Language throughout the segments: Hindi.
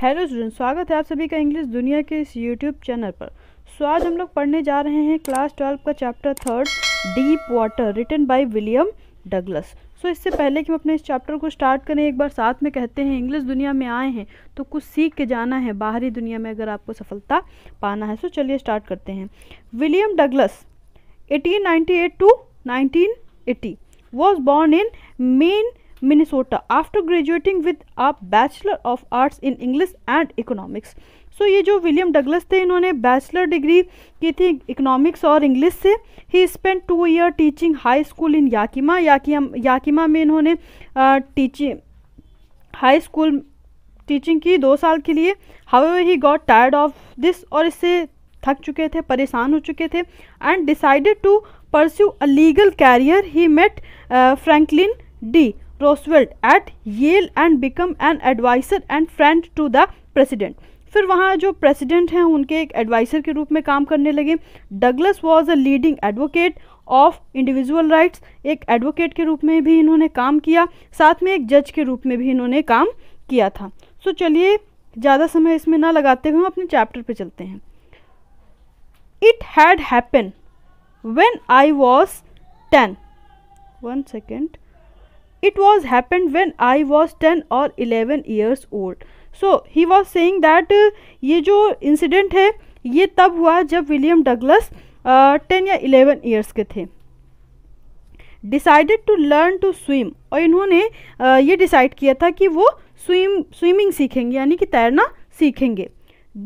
हेलो स्टूडेंट स्वागत है आप सभी का इंग्लिश दुनिया के इस यूट्यूब चैनल पर सो आज हम लोग पढ़ने जा रहे हैं क्लास ट्वेल्व का chapter third deep water written by William Douglas so इससे पहले कि हम अपने इस चैप्टर को स्टार्ट करें एक बार साथ में कहते हैं इंग्लिश दुनिया में आए हैं तो कुछ सीख के जाना है बाहरी दुनिया में अगर आपको सफलता पाना है सो चलिए स्टार्ट करते हैं William Douglas eighteen to eighty was born in Maine Minnesota after graduating with a bachelor of arts in English and economics so ये जो विलियम डगलस थे इन्होंने बैचलर डिग्री की थी इकोनॉमिक्स और इंग्लिश से ही spend two year teaching high school in Yakima Yakim Yakima में इन्होंने टीचिंग हाई स्कूल टीचिंग की दो साल के लिए हवे he got tired of this और इससे थक चुके थे परेशान हो चुके थे and decided to pursue a legal career he met Franklin D Roosevelt at Yale and become an adviser and friend to the president फिर वहाँ जो प्रेसिडेंट हैं उनके एक एडवाइसर के रूप में काम करने लगे Douglas was a leading advocate of individual rights एक एडवोकेट के रूप में भी इन्होंने काम किया साथ में एक जज के रूप में भी इन्होंने काम किया था सो so, चलिए ज़्यादा समय इसमें ना लगाते हुए हम अपने चैप्टर पे चलते हैं it had happen when I was ten one second it was happened when i was 10 or 11 years old so he was saying that uh, ये जो इंसिडेंट है ये तब हुआ जब विलियम डगलस टेन या इलेवन ईयर्स के थे decided to learn to swim और इन्होंने uh, ये डिसाइड किया था कि वो स्विम स्विमिंग सीखेंगे यानी कि तैरना सीखेंगे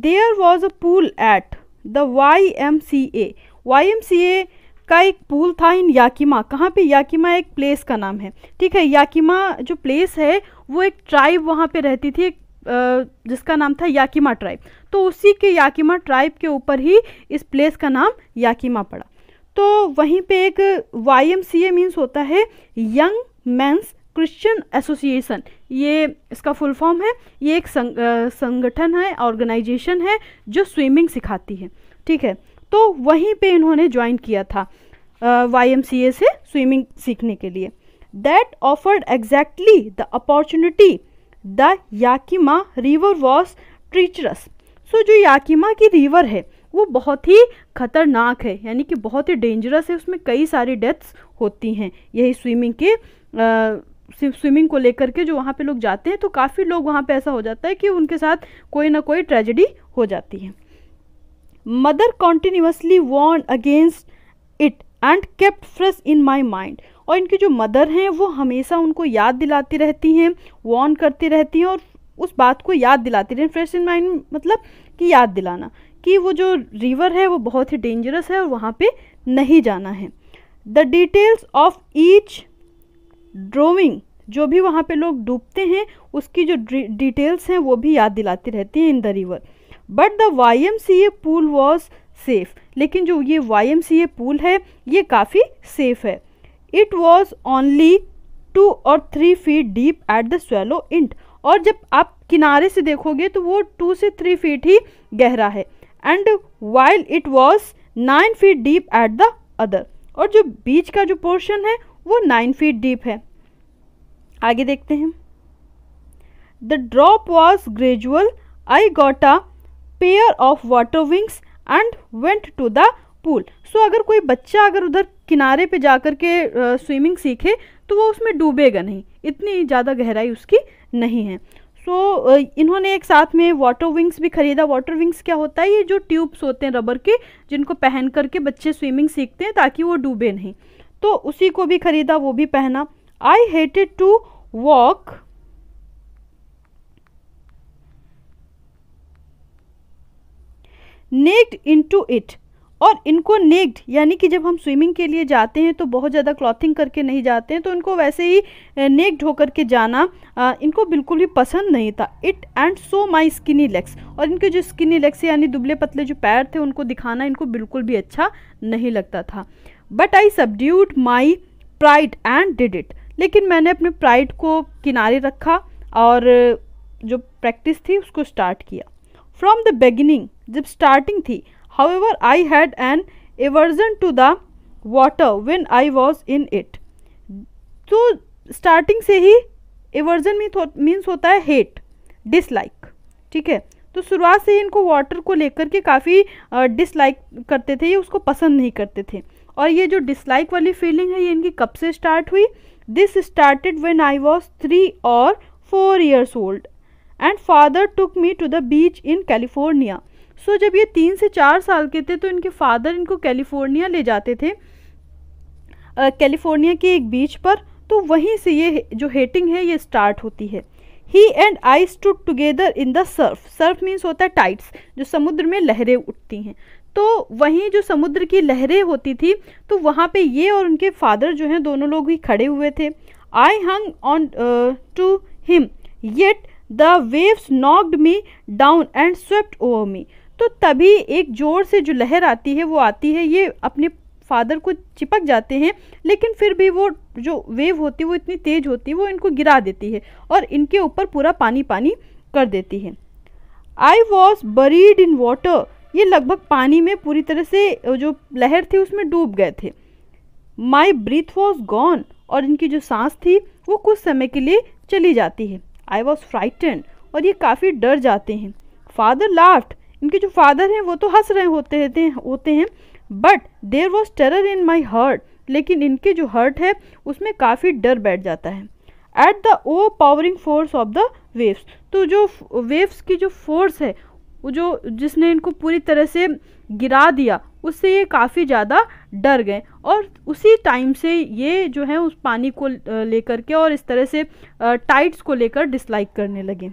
there was a pool at the Y M C A Y M C A का एक पूल था इन याकिमा कहाँ पे याकिमा एक प्लेस का नाम है ठीक है याकिमा जो प्लेस है वो एक ट्राइब वहाँ पे रहती थी एक जिसका नाम था याकिमा ट्राइब तो उसी के याकिमा ट्राइब के ऊपर ही इस प्लेस का नाम याकिमा पड़ा तो वहीं पे एक Y M C A means होता है यंग मैंस क्रिश्चियन एसोसिएशन ये इसका फुल फॉर्म है ये एक संग, संगठन है ऑर्गेनाइजेशन है जो स्विमिंग सिखाती है ठीक है तो वहीं पे इन्होंने ज्वाइन किया था वाई से स्विमिंग सीखने के लिए that offered exactly the opportunity the Yakima river was treacherous so जो याकिमा की रिवर है वो बहुत ही खतरनाक है यानी कि बहुत ही डेंजरस है उसमें कई सारी डेथ्स होती हैं यही स्विमिंग के स्विमिंग को लेकर के जो वहाँ पे लोग जाते हैं तो काफ़ी लोग वहाँ पे ऐसा हो जाता है कि उनके साथ कोई ना कोई ट्रेजेडी हो जाती है mother continuously warned against it and kept fresh in my mind और इनकी जो मदर हैं वो हमेशा उनको याद दिलाती रहती हैं वॉर्न करती रहती हैं और उस बात को याद दिलाती रहती फ्रेश इन माइंड मतलब कि याद दिलाना कि वो जो रिवर है वो बहुत ही डेंजरस है और वहाँ पे नहीं जाना है the details of each drowning जो भी वहाँ पे लोग डूबते हैं उसकी जो डिटेल्स हैं वो भी याद दिलाती रहती हैं in the river but the Y M C A pool was safe लेकिन जो ये Y M C A pool है ये काफ़ी सेफ़ है इट वॉज ओनली टू और three feet deep at the shallow end और जब आप किनारे से देखोगे तो वो टू से थ्री फीट ही गहरा है and while it was nine feet deep at the other और जो बीच का जो पोर्शन है वो नाइन फीट डीप है आगे देखते हैं the drop was gradual I got a pair of water wings and went to the pool so अगर कोई बच्चा अगर उधर किनारे पे जाकर के स्विमिंग सीखे तो वो उसमें डूबेगा नहीं इतनी ज़्यादा गहराई उसकी नहीं है सो so, इन्होंने एक साथ में वाटर विंग्स भी खरीदा वाटर विंग्स क्या होता है ये जो ट्यूब्स होते हैं रबर के जिनको पहन करके बच्चे स्विमिंग सीखते हैं ताकि वो डूबे नहीं तो उसी को भी खरीदा वो भी पहना I hated to walk naked into it और इनको नेक्ड यानी कि जब हम स्विमिंग के लिए जाते हैं तो बहुत ज़्यादा क्लॉथिंग करके नहीं जाते हैं तो इनको वैसे ही नेक्ड होकर के जाना आ, इनको बिल्कुल भी पसंद नहीं था it and so my skinny legs और इनके जो स्किनी लेग्स यानी दुबले पतले जो पैर थे उनको दिखाना इनको बिल्कुल भी अच्छा नहीं लगता था but I subdued my pride and did it लेकिन मैंने अपने प्राइड को किनारे रखा और जो प्रैक्टिस थी उसको स्टार्ट किया फ्रॉम द बेगिनिंग जब स्टार्टिंग थी however I had an aversion to the water when I was in it तो स्टार्टिंग से ही एवर्जन मीन्स होता है हेट डिसलाइक ठीक है तो शुरुआत से ही इनको वाटर को लेकर के काफ़ी डिसलाइक करते थे ये उसको पसंद नहीं करते थे और ये जो डिसलाइक वाली फीलिंग है ये इनकी कब से स्टार्ट हुई this started when I was three और four years old and father took me to the beach in California so जब ये तीन से चार साल के थे तो इनके फादर इनको कैलिफोर्निया ले जाते थे कैलिफोर्निया uh, के एक बीच पर तो वहीं से ये जो हेटिंग है ये स्टार्ट होती है he and I stood together in the surf surf means होता है टाइट्स जो समुद्र में लहरें उठती हैं तो वहीं जो समुद्र की लहरें होती थी तो वहाँ पे ये और उनके फादर जो हैं दोनों लोग ही खड़े हुए थे I hung on to him yet the waves knocked me down and swept over me तो तभी एक जोर से जो लहर आती है वो आती है ये अपने फादर को चिपक जाते हैं लेकिन फिर भी वो जो वेव होती है वो इतनी तेज़ होती है वो इनको गिरा देती है और इनके ऊपर पूरा पानी पानी कर देती है I was buried in water ये लगभग पानी में पूरी तरह से जो लहर थी उसमें डूब गए थे माई ब्रीथ वॉज गॉन और इनकी जो सांस थी वो कुछ समय के लिए चली जाती है आई वॉज फ्राइटन और ये काफ़ी डर जाते हैं फादर लाफ्ट इनके जो फादर हैं वो तो हंस रहे होते थे होते हैं but there was terror in my heart लेकिन इनके जो हर्ट है उसमें काफ़ी डर बैठ जाता है at the overpowering force of the waves तो जो वेव्स की जो फोर्स है वो जो जिसने इनको पूरी तरह से गिरा दिया उससे ये काफ़ी ज़्यादा डर गए और उसी टाइम से ये जो है उस पानी को लेकर के और इस तरह से टाइट्स को लेकर डिसलाइक करने लगे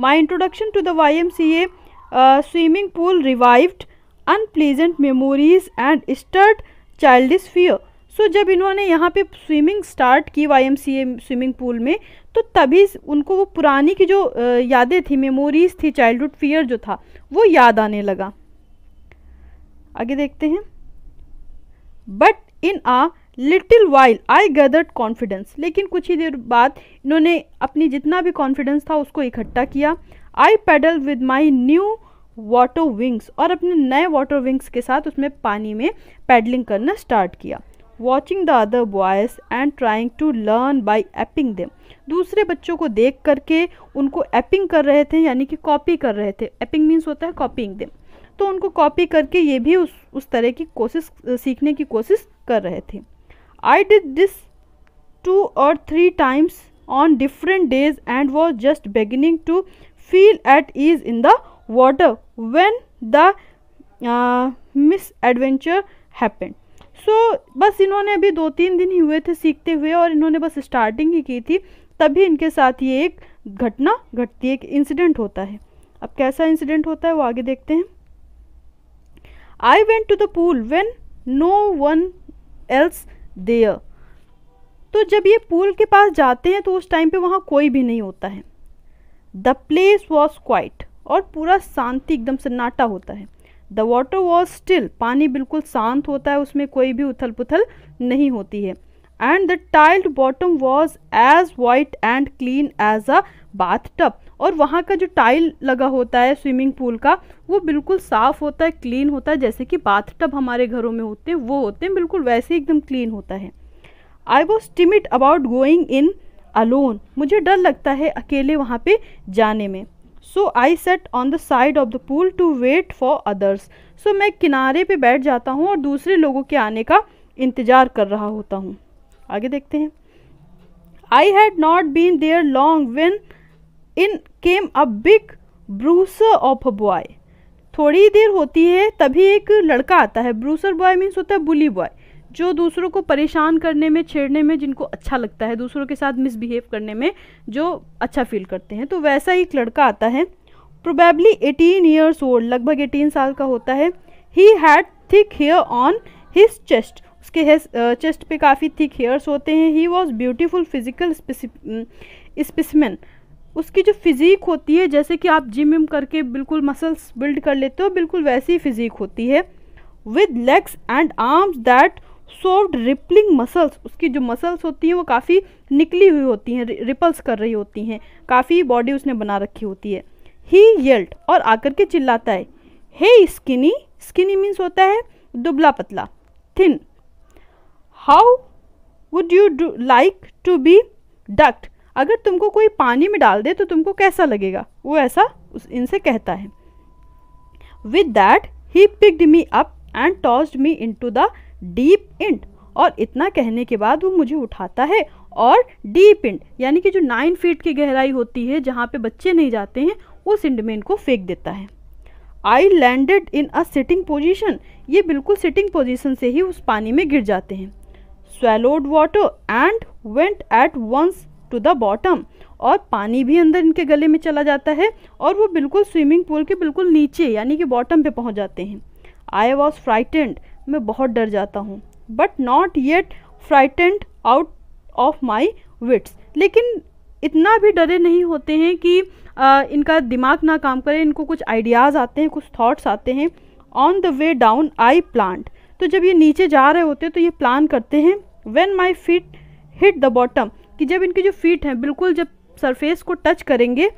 my introduction to the Y M C A swimming pool revived unpleasant memories and stirred child fear so जब इन्होंने यहाँ पे स्विमिंग स्टार्ट की वाई स्विमिंग पूल में तो तभी उनको वो पुरानी की जो यादें थी मेमोरीज़ थी चाइल्डहुड फियर जो था वो याद आने लगा आगे देखते हैं but in a little while I gathered confidence लेकिन कुछ ही देर बाद इन्होंने अपनी जितना भी कॉन्फिडेंस था उसको इकट्ठा किया I paddle with my new water wings और अपने नए वाटर विंग्स के साथ उसमें पानी में पैडलिंग करना स्टार्ट किया watching the other boys and trying to learn by aping them दूसरे बच्चों को देख करके उनको एपिंग कर रहे थे यानी कि कॉपी कर रहे थे एपिंग मीन्स होता है कॉपिंग देम तो उनको कॉपी करके ये भी उस उस तरह की कोशिश सीखने की कोशिश कर रहे थे आई डिड दिस टू और three times on different days and was just beginning to feel at ease in the water when the misadventure happened. So बस इन्होंने अभी दो तीन दिन ही हुए थे सीखते हुए और इन्होंने बस स्टार्टिंग ही की थी तभी इनके साथ ये एक घटना घटती है एक इंसिडेंट होता है अब कैसा इंसिडेंट होता है वो आगे देखते हैं I went to the pool when no one else there. तो जब ये पूल के पास जाते हैं तो उस टाइम पे वहाँ कोई भी नहीं होता है द प्लेस वॉज क्वाइट और पूरा शांति एकदम सन्नाटा होता है द वाटर वॉज स्टिल पानी बिल्कुल शांत होता है उसमें कोई भी उथल पुथल नहीं होती है and the tiled bottom was as white and clean as a bathtub और वहाँ का जो टाइल लगा होता है स्विमिंग पूल का वो बिल्कुल साफ़ होता है क्लीन होता है जैसे कि बाथटब हमारे घरों में होते हैं वो होते हैं बिल्कुल वैसे ही एकदम क्लीन होता है I was timid about going in alone मुझे डर लगता है अकेले वहाँ पे जाने में so I sat on the side of the pool to wait for others सो मैं किनारे पे बैठ जाता हूँ और दूसरे लोगों के आने का इंतज़ार कर रहा होता हूँ आगे देखते हैं I had not been there long when in came a big bruiser of a boy थोड़ी देर होती है तभी एक लड़का आता है ब्रूसर बॉय मीन्स होता है बुली बॉय जो दूसरों को परेशान करने में छेड़ने में जिनको अच्छा लगता है दूसरों के साथ मिसबिहेव करने में जो अच्छा फील करते हैं तो वैसा ही एक लड़का आता है प्रोबेबली एटीन ईयर्स ओल्ड लगभग एटीन साल का होता है he had thick hair on his chest उसके चेस्ट पे काफ़ी थिक हेयर्स होते हैं he was beautiful physical specimen उसकी जो फिज़ीक होती है जैसे कि आप जिम विम करके बिल्कुल मसल्स बिल्ड कर लेते हो बिल्कुल वैसी फिज़ीक होती है with legs and arms that soft rippling muscles उसकी जो मसल्स होती हैं वो काफ़ी निकली हुई होती हैं रिपल्स कर रही होती हैं काफ़ी बॉडी उसने बना रखी होती है ही येल्ट और आकर के चिल्लाता है हे स्किनी स्किनी मीन्स होता है दुबला पतला thin how would you do like to be duck अगर तुमको कोई पानी में डाल दे तो तुमको कैसा लगेगा वो ऐसा उस इनसे कहता है with that he picked me up and tossed me into the deep end और इतना कहने के बाद वो मुझे उठाता है और डीप इंड यानी कि जो नाइन फीट की गहराई होती है जहाँ पे बच्चे नहीं जाते हैं उस इंड में इनको फेंक देता है I landed in a sitting position ये बिल्कुल सिटिंग पोजिशन से ही उस पानी में गिर जाते हैं swallowed water and went at once to the bottom और पानी भी अंदर इनके गले में चला जाता है और वो बिल्कुल स्विमिंग पूल के बिल्कुल नीचे यानी कि बॉटम पे पहुंच जाते हैं आई वॉज फ्राइटेंड मैं बहुत डर जाता हूँ but not yet frightened out of my wits लेकिन इतना भी डरे नहीं होते हैं कि आ, इनका दिमाग ना काम करे इनको कुछ आइडियाज़ आते हैं कुछ थाट्स आते हैं on the way down I planned तो जब ये नीचे जा रहे होते हैं तो ये प्लान करते हैं when my feet hit the bottom कि जब इनके जो फीट हैं बिल्कुल जब सरफेस को टच करेंगे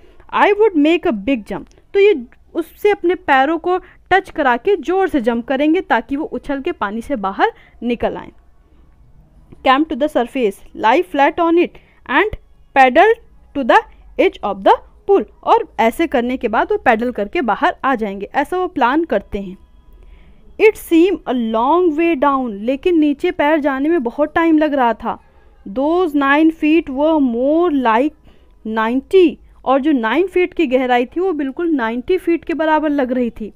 I would make a big jump तो ये उससे अपने पैरों को टच करा के ज़ोर से जंप करेंगे ताकि वो उछल के पानी से बाहर निकल आएँ came to the surface lie flat on it and paddle to the edge of the pool और ऐसे करने के बाद वो पैडल करके बाहर आ जाएंगे ऐसा वो प्लान करते हैं it seem a long way down लेकिन नीचे पैर जाने में बहुत टाइम लग रहा था दोज नाइन फीट व मोर लाइक नाइन्टी और जो नाइन फीट की गहराई थी वो बिल्कुल नाइन्टी फीट के बराबर लग रही थी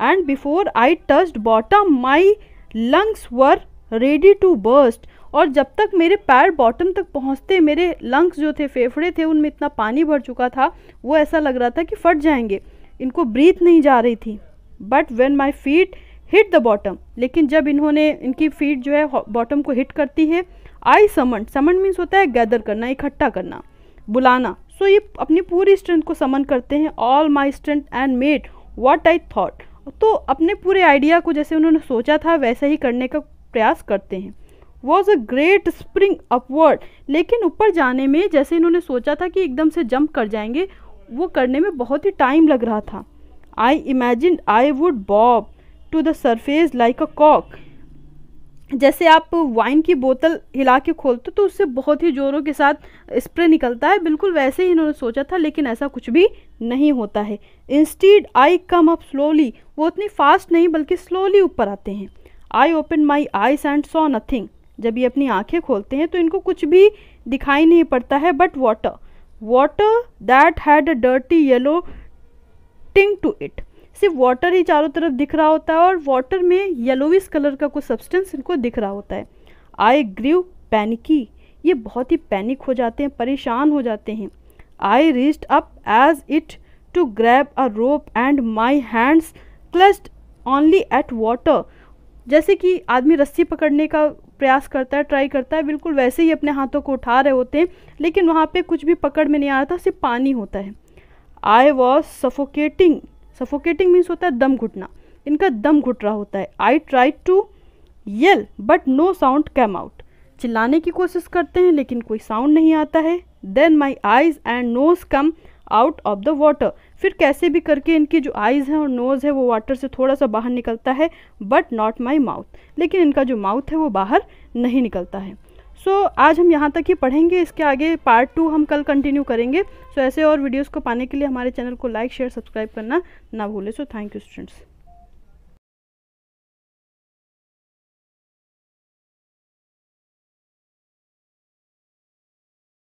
and before I touched bottom my lungs were ready to burst और जब तक मेरे पैर बॉटम तक पहुंचते मेरे लंग्स जो थे फेफड़े थे उनमें इतना पानी भर चुका था वो ऐसा लग रहा था कि फट जाएंगे इनको ब्रीथ नहीं जा रही थी but when my feet hit the bottom लेकिन जब इन्होंने इनकी फीट जो है बॉटम को हिट करती है आई समन समन मीन्स होता है गैदर करना इकट्ठा करना बुलाना सो so, ये अपनी पूरी स्ट्रेंथ को समन करते हैं all my strength and made what I thought तो अपने पूरे आइडिया को जैसे उन्होंने सोचा था वैसा ही करने का प्रयास करते हैं was a great spring upward लेकिन ऊपर जाने में जैसे इन्होंने सोचा था कि एकदम से जंप कर जाएंगे वो करने में बहुत ही टाइम लग रहा था I imagine I would bob to the surface like a कॉक जैसे आप वाइन की बोतल हिला के खोलते तो उससे बहुत ही जोरों के साथ स्प्रे निकलता है बिल्कुल वैसे ही इन्होंने सोचा था लेकिन ऐसा कुछ भी नहीं होता है instead I came up slowly वो उतनी फास्ट नहीं बल्कि स्लोली ऊपर आते हैं I open my eyes and saw nothing जब ये अपनी आँखें खोलते हैं तो इनको कुछ भी दिखाई नहीं पड़ता है but water water that had a dirty yellow tinge to it सिर्फ वाटर ही चारों तरफ दिख रहा होता है और वाटर में येलोविस कलर का कोई सब्सटेंस इनको दिख रहा होता है आई ग्रीव पैनिकी ये बहुत ही पैनिक हो जाते हैं परेशान हो जाते हैं I reached up as it to grab a rope and my hands clutched only at water जैसे कि आदमी रस्सी पकड़ने का प्रयास करता है ट्राई करता है बिल्कुल वैसे ही अपने हाथों को उठा रहे होते हैं लेकिन वहाँ पे कुछ भी पकड़ में नहीं आ रहा था सिर्फ पानी होता है I was suffocating suffocating means होता है दम घुटना इनका दम घुट रहा होता है I try to yell but no sound came out चिल्लाने की कोशिश करते हैं लेकिन कोई साउंड नहीं आता है then my eyes and nose come out of the water फिर कैसे भी करके इनकी जो आइज़ हैं और नोज़ है वो वाटर से थोड़ा सा बाहर निकलता है बट नॉट माई माउथ लेकिन इनका जो माउथ है वो बाहर नहीं निकलता है सो so, आज हम यहाँ तक ही पढ़ेंगे इसके आगे पार्ट टू हम कल कंटिन्यू करेंगे सो so, ऐसे और वीडियोस को पाने के लिए हमारे चैनल को लाइक शेयर सब्सक्राइब करना ना भूलें सो थैंक यू स्टूडेंट्स